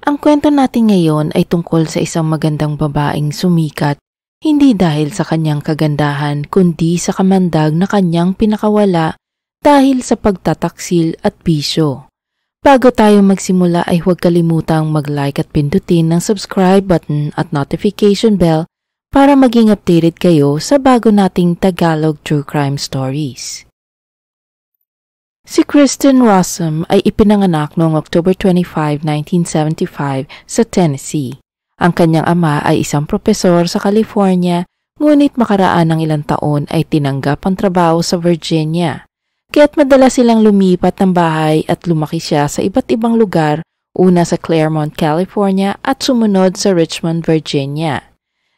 Ang kwento natin ngayon ay tungkol sa isang magandang babaeng sumikat hindi dahil sa kanyang kagandahan kundi sa kamandag na kanyang pinakawala dahil sa pagtataksil at bisyo. Bago tayo magsimula ay huwag kalimutang mag-like at pindutin ng subscribe button at notification bell para maging updated kayo sa bago nating Tagalog True Crime Stories. Si Kristen Rossum ay ipinanganak noong October 25, 1975 sa Tennessee. Ang kanyang ama ay isang propesor sa California ngunit makaraan ng ilang taon ay tinanggap ang trabaho sa Virginia. Kaya't madalas silang lumipat ng bahay at lumaki siya sa iba't ibang lugar una sa Claremont, California at sumunod sa Richmond, Virginia.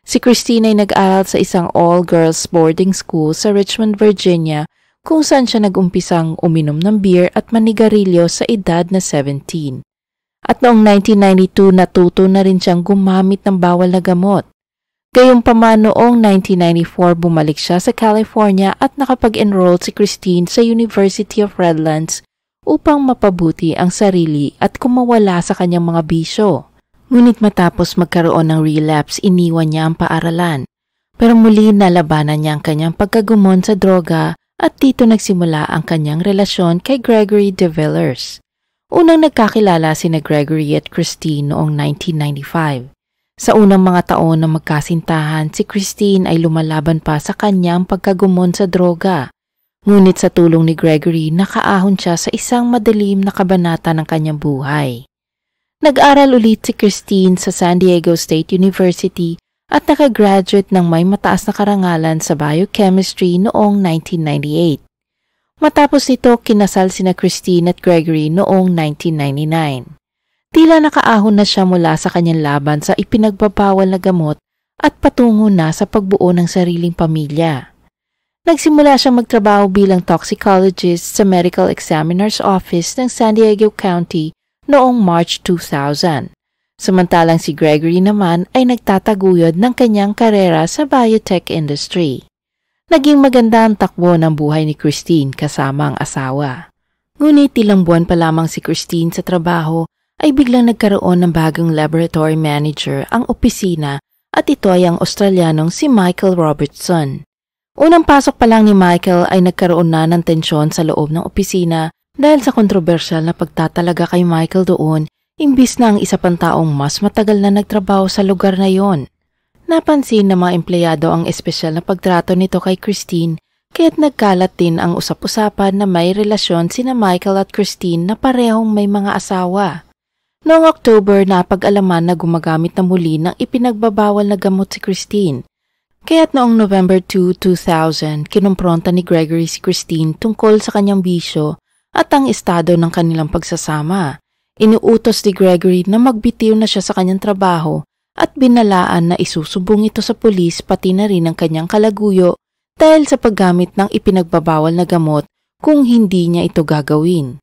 Si Christine ay nag-aral sa isang all-girls boarding school sa Richmond, Virginia kung saan siya nagumpisang uminom ng beer at manigarilyo sa edad na 17. At noong 1992 natuto na rin siyang gumamit ng bawal na gamot. Gayunpaman noong 1994 bumalik siya sa California at nakapag-enroll si Christine sa University of Redlands upang mapabuti ang sarili at kumawala sa kanyang mga bisyo. Ngunit matapos magkaroon ng relapse, iniwan niya ang paaralan. Pero muli nalabanan niya ang kanyang pagkagumon sa droga at dito nagsimula ang kanyang relasyon kay Gregory de Villers. Unang nagkakilala sina Gregory at Christine noong 1995. Sa unang mga taon ng magkasintahan, si Christine ay lumalaban pa sa kanyang pagkagumon sa droga. Ngunit sa tulong ni Gregory, nakaahon siya sa isang madilim na kabanata ng kanyang buhay. Nag-aral ulit si Christine sa San Diego State University at nakagraduate ng may mataas na karangalan sa biochemistry noong 1998. Matapos nito, kinasal sina Christine at Gregory noong 1999. Tila nakaahon na siya mula sa kanyang laban sa ipinagbabawal na gamot at patungo na sa pagbuo ng sariling pamilya. Nagsimula siyang magtrabaho bilang toxicologist sa Medical Examiner's Office ng San Diego County noong March 2000 Samantalang si Gregory naman ay nagtataguyod ng kanyang karera sa biotech industry. Naging maganda ang takbo ng buhay ni Christine kasama ang asawa. Ngunit ilang buwan pa lamang si Christine sa trabaho ay biglang nagkaroon ng bagong laboratory manager ang opisina at ito ay ang Australianong si Michael Robertson. Unang pasok pa lang ni Michael ay nagkaroon na ng tensyon sa loob ng opisina dahil sa kontrobersyal na pagtatalaga kay Michael doon Imbis na ang isa pang taong mas matagal na nagtrabaho sa lugar na yon, napansin ng mga empleyado ang espesyal na pagtrato nito kay Christine kaya't nagkalat din ang usap-usapan na may relasyon sina Michael at Christine na parehong may mga asawa. Noong October, napag-alaman na gumagamit na muli ng ipinagbabawal na gamot si Christine. Kaya't noong November 2, 2000, kinumpronta ni Gregory si Christine tungkol sa kanyang bisyo at ang estado ng kanilang pagsasama. Iniutos ni Gregory na magbitiw na siya sa kanyang trabaho at binalaan na isusubong ito sa pulis pati na rin ang kanyang kalaguyo dahil sa paggamit ng ipinagbabawal na gamot kung hindi niya ito gagawin.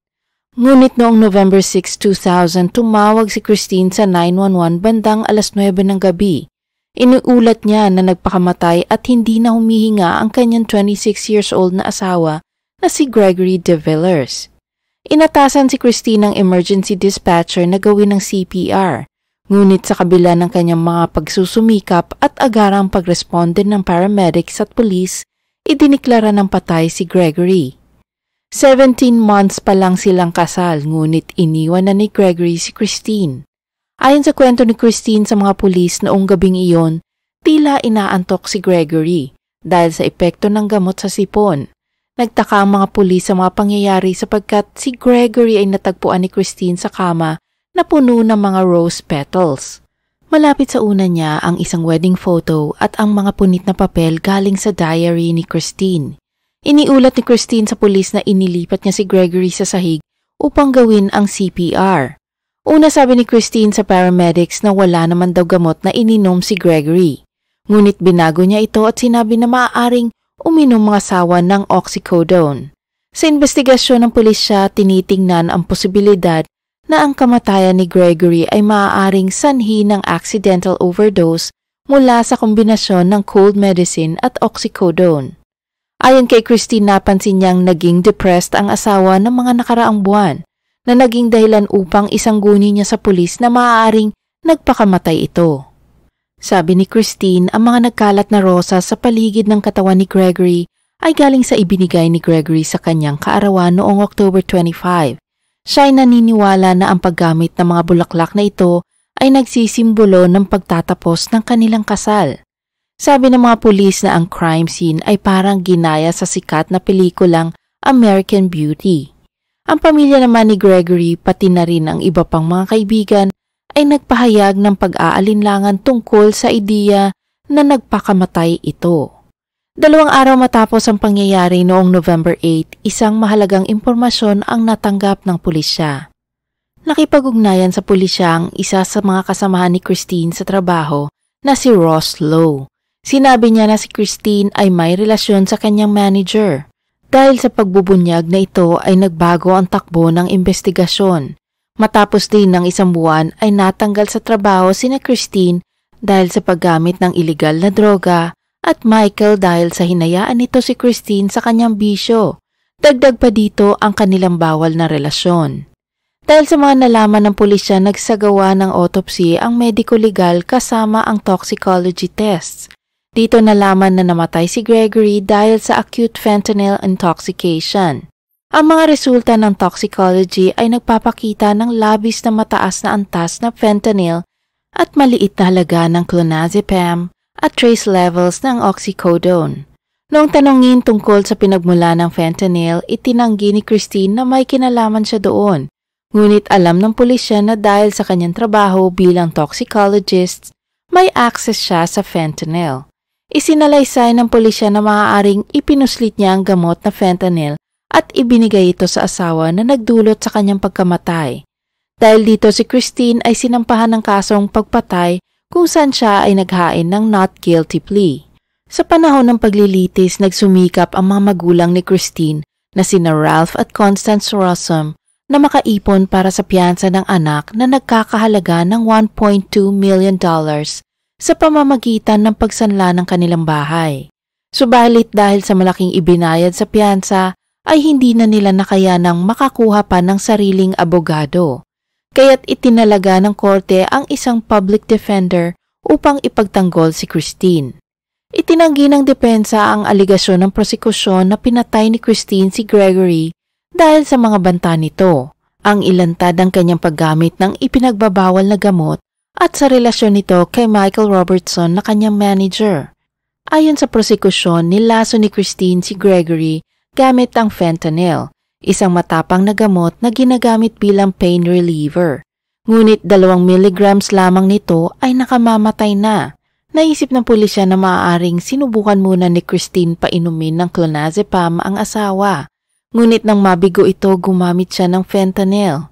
Ngunit noong November 6, 2000, tumawag si Christine sa 911 bandang alas 9 ng gabi. Iniulat niya na nagpakamatay at hindi na humihinga ang kanyang 26 years old na asawa na si Gregory de Villers. Inatasan si Christine ng emergency dispatcher na gawin ng CPR, ngunit sa kabila ng kanyang mga pagsusumikap at agarang pagresponde ng paramedics at pulis, idiniklara ng patay si Gregory. 17 months pa lang silang kasal ngunit iniwan na ni Gregory si Christine. Ayon sa kwento ni Christine sa mga pulis noong gabing iyon, tila inaantok si Gregory dahil sa epekto ng gamot sa sipon Nagtaka ang mga pulis sa mga pangyayari sapagkat si Gregory ay natagpuan ni Christine sa kama na puno ng mga rose petals. Malapit sa una niya ang isang wedding photo at ang mga punit na papel galing sa diary ni Christine. Iniulat ni Christine sa pulis na inilipat niya si Gregory sa sahig upang gawin ang CPR. Una sabi ni Christine sa paramedics na wala naman daw gamot na ininom si Gregory. Ngunit binago niya ito at sinabi na maaaring uminom ang asawa ng oxycodone. Sa investigasyon ng pulisya, tinitingnan ang posibilidad na ang kamatayan ni Gregory ay maaaring sanhi ng accidental overdose mula sa kombinasyon ng cold medicine at oxycodone. Ayon kay Christine, napansin niyang naging depressed ang asawa ng mga nakaraang buwan na naging dahilan upang isangguni niya sa pulis na maaaring nagpakamatay ito. Sabi ni Christine, ang mga nagkalat na rosas sa paligid ng katawan ni Gregory ay galing sa ibinigay ni Gregory sa kanyang kaarawan noong October 25. Siya ay naniniwala na ang paggamit ng mga bulaklak na ito ay nagsisimbolo ng pagtatapos ng kanilang kasal. Sabi ng mga pulis na ang crime scene ay parang ginaya sa sikat na pelikulang American Beauty. Ang pamilya naman ni Gregory pati na rin ang iba pang mga kaibigan ay nagpahayag ng pag-aalinlangan tungkol sa ideya na nagpakamatay ito. Dalawang araw matapos ang pangyayari noong November 8, isang mahalagang impormasyon ang natanggap ng pulisya. Nakipag-ugnayan sa pulisya ang isa sa mga kasamahan ni Christine sa trabaho na si Ross Lowe. Sinabi niya na si Christine ay may relasyon sa kanyang manager. Dahil sa pagbubunyag na ito ay nagbago ang takbo ng investigasyon. Matapos din ng isang buwan ay natanggal sa trabaho sina Christine dahil sa paggamit ng ilegal na droga at Michael dahil sa hinayaan nito si Christine sa kanyang bisyo. Dagdag pa dito ang kanilang bawal na relasyon. Dahil sa mga nalaman ng pulisya nagsagawa ng autopsy ang medico-legal kasama ang toxicology tests. Dito nalaman na namatay si Gregory dahil sa acute fentanyl intoxication. Ang mga resulta ng toxicology ay nagpapakita ng labis na mataas na antas ng fentanyl at maliit na halaga ng clonazepam at trace levels ng oxycodone. Noong tanongin tungkol sa pinagmula ng fentanyl, itinanggi ni Christine na may kinalaman siya doon. Ngunit alam ng pulisya na dahil sa kanyang trabaho bilang toxicologist, may access siya sa fentanyl. Isinalaysay ng pulisya na maaaring ipinuslit niya ang gamot na fentanyl at ibinigay ito sa asawa na nagdulot sa kanyang pagkamatay. Dahil dito si Christine ay sinampahan ng kasong pagpatay kung saan siya ay naghain ng not guilty plea. Sa panahon ng paglilitis, nagsumikap ang mga magulang ni Christine na sina Ralph at Constance Rossum na makaipon para sa piyansa ng anak na nagkakahalaga ng $1.2 million sa pamamagitan ng pagsanla ng kanilang bahay. Subalit dahil sa malaking ibinayad sa piyansa, ay hindi na nila nakayanang makakuha pa ng sariling abogado. Kaya't itinalaga ng korte ang isang public defender upang ipagtanggol si Christine. Itinanggi ng depensa ang aligasyon ng prosekusyon na pinatay ni Christine si Gregory dahil sa mga banta nito, ang ilantad ng kanyang paggamit ng ipinagbabawal na gamot at sa relasyon nito kay Michael Robertson na kanyang manager. Ayon sa prosekusyon, nilaso ni Christine si Gregory gamit ang fentanyl, isang matapang na gamot na ginagamit bilang pain reliever. Ngunit 2 milligrams lamang nito ay nakamamatay na. Naisip ng pulisya na maaaring sinubukan muna ni Christine painumin ng clonazepam ang asawa. Ngunit nang mabigo ito, gumamit siya ng fentanyl.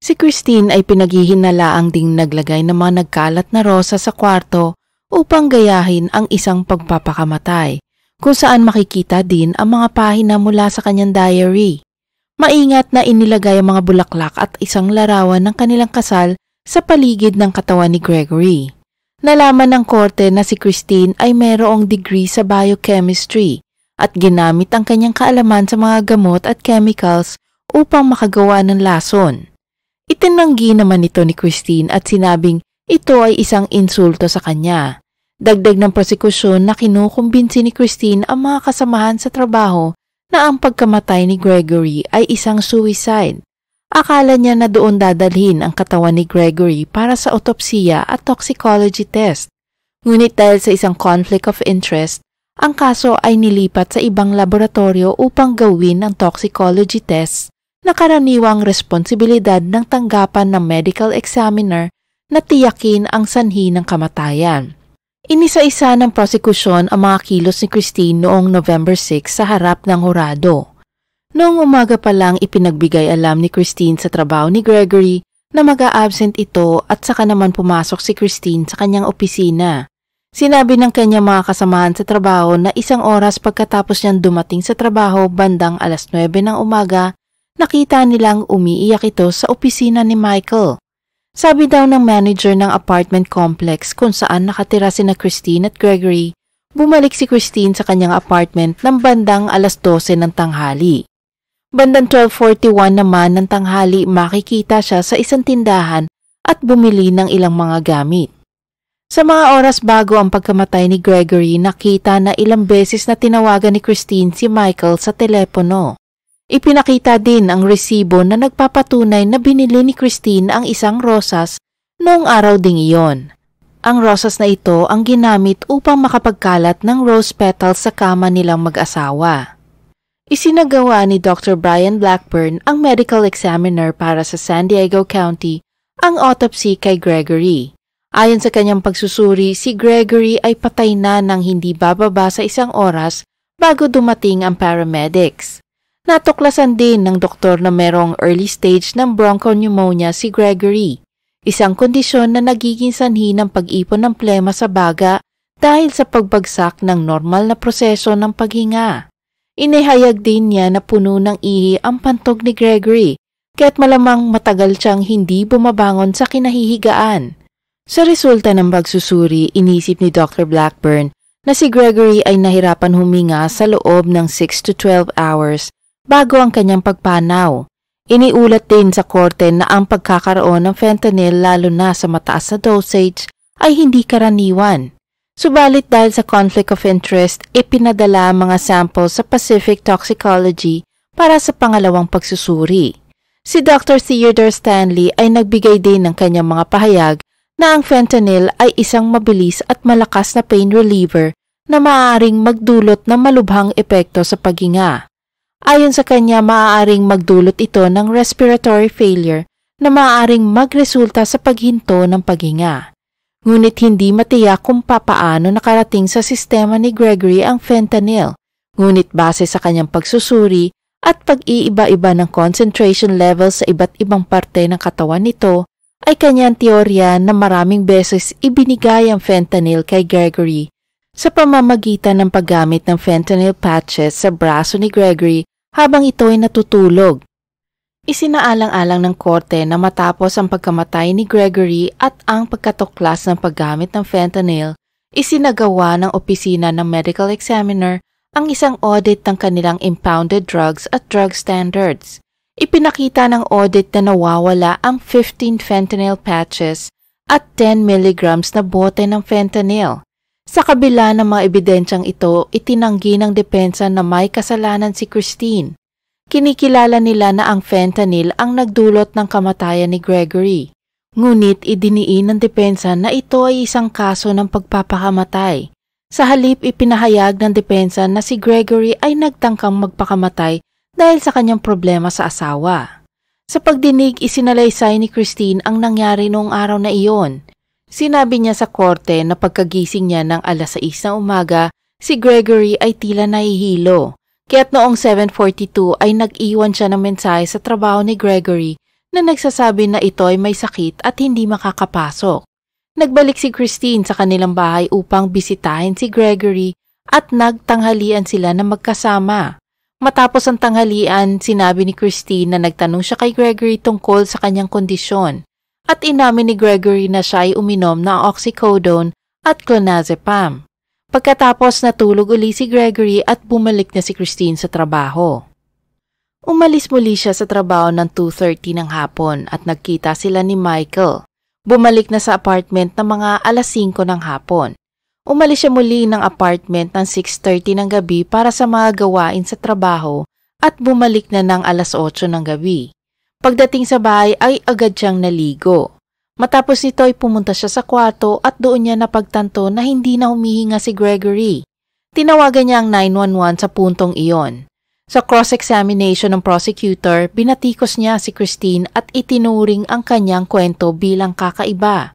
Si Christine ay pinaghihinalaang ding naglagay ng mga nagkalat na rosa sa kwarto upang gayahin ang isang pagpapakamatay kung saan makikita din ang mga pahina mula sa kanyang diary. Maingat na inilagay ang mga bulaklak at isang larawan ng kanilang kasal sa paligid ng katawan ni Gregory. Nalaman ng korte na si Christine ay mayroong degree sa biochemistry at ginamit ang kanyang kaalaman sa mga gamot at chemicals upang makagawa ng lason. Itinanggi naman ito ni Christine at sinabing ito ay isang insulto sa kanya. Dagdag ng prosekusyon na kinukumbinsi ni Christine ang mga kasamahan sa trabaho na ang pagkamatay ni Gregory ay isang suicide. Akala niya na doon dadalhin ang katawan ni Gregory para sa autopsiya at toxicology test. Ngunit dahil sa isang conflict of interest, ang kaso ay nilipat sa ibang laboratorio upang gawin ang toxicology test na karaniwang responsibilidad ng tanggapan ng medical examiner na tiyakin ang sanhi ng kamatayan. Inisa-isa ng prosekusyon ang mga kilos ni Christine noong November 6 sa harap ng horado. Noong umaga pa lang ipinagbigay alam ni Christine sa trabaho ni Gregory na mag aabsent ito at saka naman pumasok si Christine sa kanyang opisina. Sinabi ng kanyang mga kasamahan sa trabaho na isang oras pagkatapos niyang dumating sa trabaho bandang alas 9 ng umaga, nakita nilang umiiyak ito sa opisina ni Michael. Sabi daw ng manager ng apartment complex kung saan nakatira sina Christine at Gregory, bumalik si Christine sa kanyang apartment ng bandang alas 12 ng tanghali. Bandang 12.41 naman ng tanghali makikita siya sa isang tindahan at bumili ng ilang mga gamit. Sa mga oras bago ang pagkamatay ni Gregory, nakita na ilang beses na tinawagan ni Christine si Michael sa telepono. Ipinakita din ang resibo na nagpapatunay na binili ni Christine ang isang rosas noong araw ding iyon. Ang rosas na ito ang ginamit upang makapagkalat ng rose petals sa kama nilang mag-asawa. Isinagawa ni Dr. Brian Blackburn ang medical examiner para sa San Diego County ang autopsy kay Gregory. Ayon sa kanyang pagsusuri, si Gregory ay patay na nang hindi bababa sa isang oras bago dumating ang paramedics. Natuklasan din ng doktor na merong early stage ng bronchopneumonia si Gregory, isang kondisyon na nagiging sanhi ng pag-ipon ng plema sa baga dahil sa pagbagsak ng normal na proseso ng paghinga. Inihayag din niya na puno ng ihi ang pantog ni Gregory kaya't malamang matagal siyang hindi bumabangon sa kinahihigaan. Sa resulta ng pagsusuri, inisip ni Dr. Blackburn na si Gregory ay nahirapan huminga sa loob ng 6 to 12 hours bago ang kanyang pagpanaw. Iniulat din sa korte na ang pagkakaroon ng fentanyl lalo na sa mataas na dosage ay hindi karaniwan. Subalit dahil sa conflict of interest, ipinadala ang mga sample sa Pacific Toxicology para sa pangalawang pagsusuri. Si Dr. Theodore Stanley ay nagbigay din ng kanyang mga pahayag na ang fentanyl ay isang mabilis at malakas na pain reliever na maaaring magdulot ng malubhang epekto sa paghinga. Ayon sa kanya, maaaring magdulot ito ng respiratory failure na maaaring magresulta sa paghinto ng paghinga. Ngunit hindi matiyak kung papaano nakarating sa sistema ni Gregory ang fentanyl. Ngunit base sa kanyang pagsusuri at pag-iiba-iba ng concentration level sa iba't ibang parte ng katawan nito, ay kanyang teorya na maraming beses ibinigay ang fentanyl kay Gregory sa pamamagitan ng paggamit ng fentanyl patches sa braso ni Gregory habang ito ay natutulog. Isinaalang-alang ng korte na matapos ang pagkamatay ni Gregory at ang pagkatuklas ng paggamit ng fentanyl, isinagawa ng opisina ng medical examiner ang isang audit ng kanilang impounded drugs at drug standards. Ipinakita ng audit na nawawala ang 15 fentanyl patches at 10 milligrams na bote ng fentanyl. Sa kabila ng mga ebidensyang ito, itinanggi ng depensa na may kasalanan si Christine. Kinikilala nila na ang fentanyl ang nagdulot ng kamatayan ni Gregory. Ngunit idiniin ng depensa na ito ay isang kaso ng pagpapakamatay. Sa halip ipinahayag ng depensa na si Gregory ay nagtangkang magpakamatay dahil sa kanyang problema sa asawa. Sa pagdinig, isinalaysay ni Christine ang nangyari noong araw na iyon. Sinabi niya sa korte na pagkagising niya ng alas 6 ng umaga, si Gregory ay tila nahihilo. Kaya't noong 7.42 ay nag-iwan siya ng mensahe sa trabaho ni Gregory na nagsasabi na ito ay may sakit at hindi makakapasok. Nagbalik si Christine sa kanilang bahay upang bisitahin si Gregory at nagtanghalian sila na magkasama. Matapos ang tanghalian, sinabi ni Christine na nagtanong siya kay Gregory tungkol sa kanyang kondisyon at inamin ni Gregory na siya ay uminom ng oxycodone at clonazepam. Pagkatapos natulog uli si Gregory at bumalik na si Christine sa trabaho. Umalis muli siya sa trabaho ng 2.30 ng hapon at nagkita sila ni Michael. Bumalik na sa apartment ng mga alas 5 ng hapon. Umalis siya muli ng apartment ng 6.30 ng gabi para sa mga gawain sa trabaho at bumalik na ng alas 8 ng gabi. Pagdating sa bahay ay agad siyang naligo. Matapos nito ay pumunta siya sa kwarto at doon niya napagtanto na hindi na humihinga si Gregory. Tinawagan niya ang 911 sa puntong iyon. Sa cross-examination ng prosecutor, binatikos niya si Christine at itinuring ang kanyang kwento bilang kakaiba.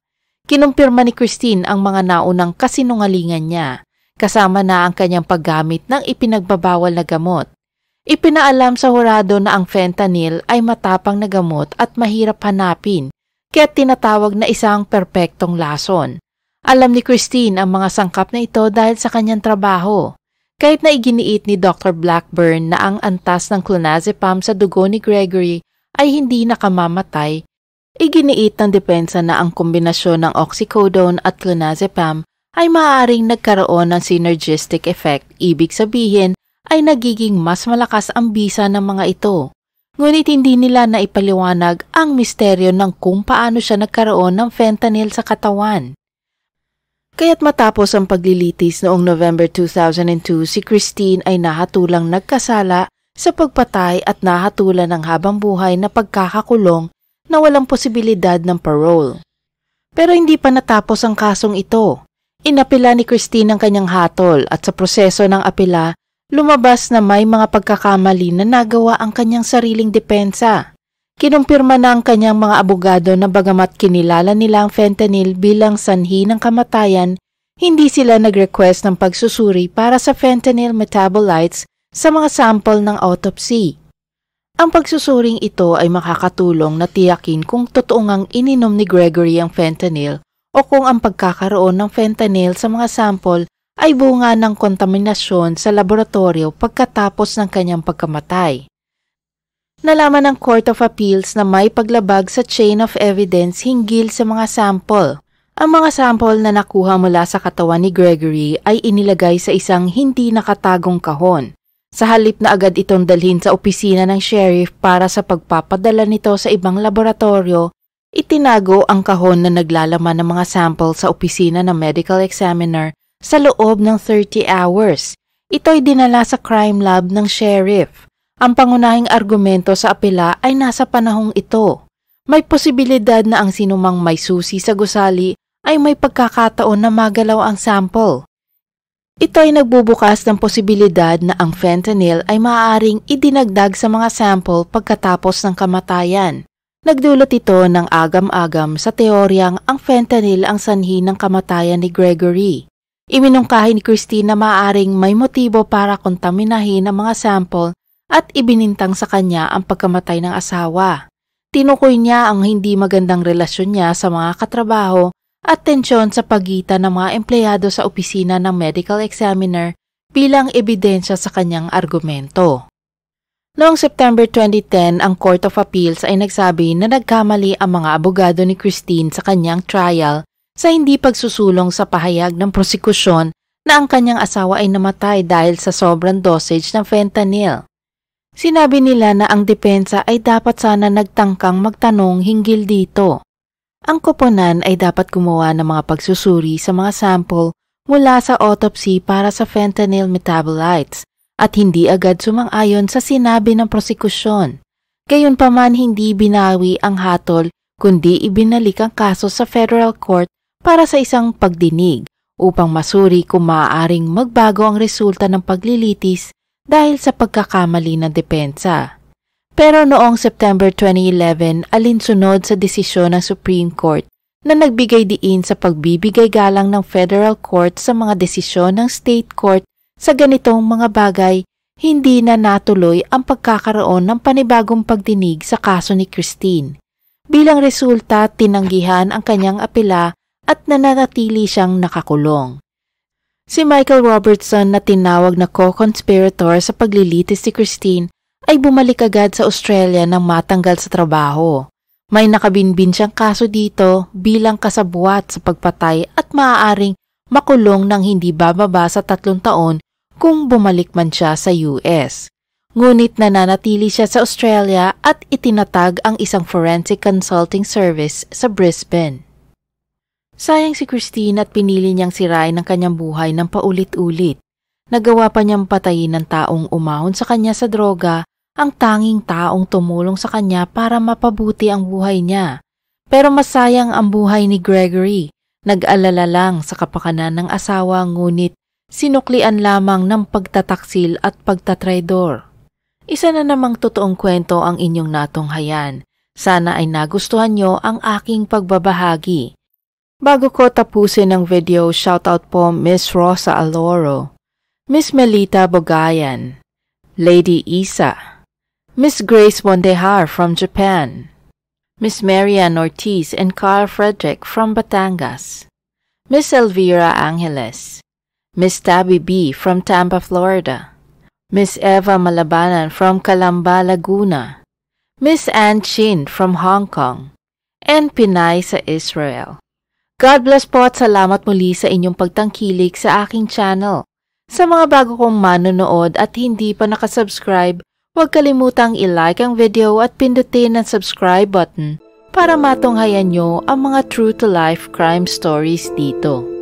Kinumpirma ni Christine ang mga naunang kasinungalingan niya, kasama na ang kanyang paggamit ng ipinagbabawal na gamot. Ipinaalam sa hurado na ang fentanyl ay matapang na gamot at mahirap hanapin kaya tinatawag na isang perpektong lason. Alam ni Christine ang mga sangkap na ito dahil sa kanyang trabaho. Kahit na iginiit ni Dr. Blackburn na ang antas ng clonazepam sa dugo ni Gregory ay hindi nakamamatay, iginiit ng depensa na ang kombinasyon ng oxycodone at clonazepam ay maaaring nagkaroon ng synergistic effect, ibig sabihin ay nagiging mas malakas ang bisa ng mga ito. Ngunit hindi nila naipaliwanag ang misteryo ng kung paano siya nagkaroon ng fentanyl sa katawan. Kaya't matapos ang paglilitis noong November 2002, si Christine ay nahatulang nagkasala sa pagpatay at nahatulan ng habang buhay na pagkakakulong na walang posibilidad ng parole. Pero hindi pa natapos ang kasong ito. Inapila ni Christine ang kanyang hatol at sa proseso ng apila lumabas na may mga pagkakamali na nagawa ang kanyang sariling depensa. Kinumpirma na ang kanyang mga abogado na bagamat kinilala nila ang fentanyl bilang sanhi ng kamatayan, hindi sila nag-request ng pagsusuri para sa fentanyl metabolites sa mga sample ng autopsy. Ang pagsusuring ito ay makakatulong na tiyakin kung totoo ngang ininom ni Gregory ang fentanyl o kung ang pagkakaroon ng fentanyl sa mga sample ay bunga ng kontaminasyon sa laboratorio pagkatapos ng kanyang pagkamatay. Nalaman ng Court of Appeals na may paglabag sa chain of evidence hinggil sa mga sample. Ang mga sample na nakuha mula sa katawan ni Gregory ay inilagay sa isang hindi nakatagong kahon. Sa halip na agad itong dalhin sa opisina ng sheriff para sa pagpapadala nito sa ibang laboratorio, itinago ang kahon na naglalaman ng mga sample sa opisina ng medical examiner sa loob ng 30 hours. Ito'y dinala sa crime lab ng sheriff. Ang pangunahing argumento sa apela ay nasa panahong ito. May posibilidad na ang sinumang may susi sa gusali ay may pagkakataon na magalaw ang sample. Ito ay nagbubukas ng posibilidad na ang fentanyl ay maaaring idinagdag sa mga sample pagkatapos ng kamatayan. Nagdulot ito ng agam-agam sa teoryang ang fentanyl ang sanhi ng kamatayan ni Gregory. Iminungkahi ni Christine na maaaring may motibo para kontaminahin ang mga sample at ibinintang sa kanya ang pagkamatay ng asawa. Tinukoy niya ang hindi magandang relasyon niya sa mga katrabaho at tensyon sa pagitan ng mga empleyado sa opisina ng medical examiner bilang ebidensya sa kanyang argumento. Noong September 2010, ang Court of Appeals ay nagsabi na nagkamali ang mga abogado ni Christine sa kanyang trial sa hindi pagsusulong sa pahayag ng prosekusyon na ang kanyang asawa ay namatay dahil sa sobrang dosage ng fentanyl. Sinabi nila na ang depensa ay dapat sana nagtangkang magtanong hinggil dito. Ang koponan ay dapat gumawa ng mga pagsusuri sa mga sample mula sa autopsy para sa fentanyl metabolites at hindi agad sumang-ayon sa sinabi ng prosekusyon. Gayunpaman hindi binawi ang hatol kundi ibinalik ang kaso sa federal court para sa isang pagdinig upang masuri kung maaaring magbago ang resulta ng paglilitis dahil sa pagkakamali ng depensa. Pero noong September 2011, alinsunod sa desisyon ng Supreme Court na nagbigay diin sa pagbibigay galang ng federal court sa mga desisyon ng state court sa ganitong mga bagay, hindi na natuloy ang pagkakaroon ng panibagong pagdinig sa kaso ni Christine. Bilang resulta, tinanggihan ang kanyang apela at nananatili siyang nakakulong. Si Michael Robertson na tinawag na co-conspirator sa paglilitis si Christine ay bumalik agad sa Australia nang matanggal sa trabaho. May nakabinbin siyang kaso dito bilang kasabuat sa pagpatay at maaaring makulong ng hindi bababa sa tatlong taon kung bumalik man siya sa US. Ngunit nananatili siya sa Australia at itinatag ang isang forensic consulting service sa Brisbane. Sayang si Christine at pinili niyang sirain ang kanyang buhay ng paulit-ulit. Nagawa pa niyang patayin ng taong umahon sa kanya sa droga ang tanging taong tumulong sa kanya para mapabuti ang buhay niya. Pero masayang ang buhay ni Gregory. Nag-alala lang sa kapakanan ng asawa ngunit sinuklian lamang ng pagtataksil at pagtatraydor. Isa na namang totoong kwento ang inyong natunghayan. Sana ay nagustuhan nyo ang aking pagbabahagi. Bago ko tapusin ang video, shoutout po Miss Rosa Aloro, Miss Melita Bogayan, Lady Isa, Miss Grace Bondehar from Japan, Miss Marian Ortiz and Carl Frederick from Batangas, Miss Elvira Angeles, Miss Tabby B from Tampa, Florida, Miss Eva Malabanan from Calamba, Laguna, Miss Ann Chin from Hong Kong, and Pinay sa Israel. God bless po at salamat muli sa inyong pagtangkilik sa aking channel. Sa mga bago kong manonood at hindi pa nakasubscribe, huwag kalimutang ilike ang video at pindutin ang subscribe button para matunghayan nyo ang mga true to life crime stories dito.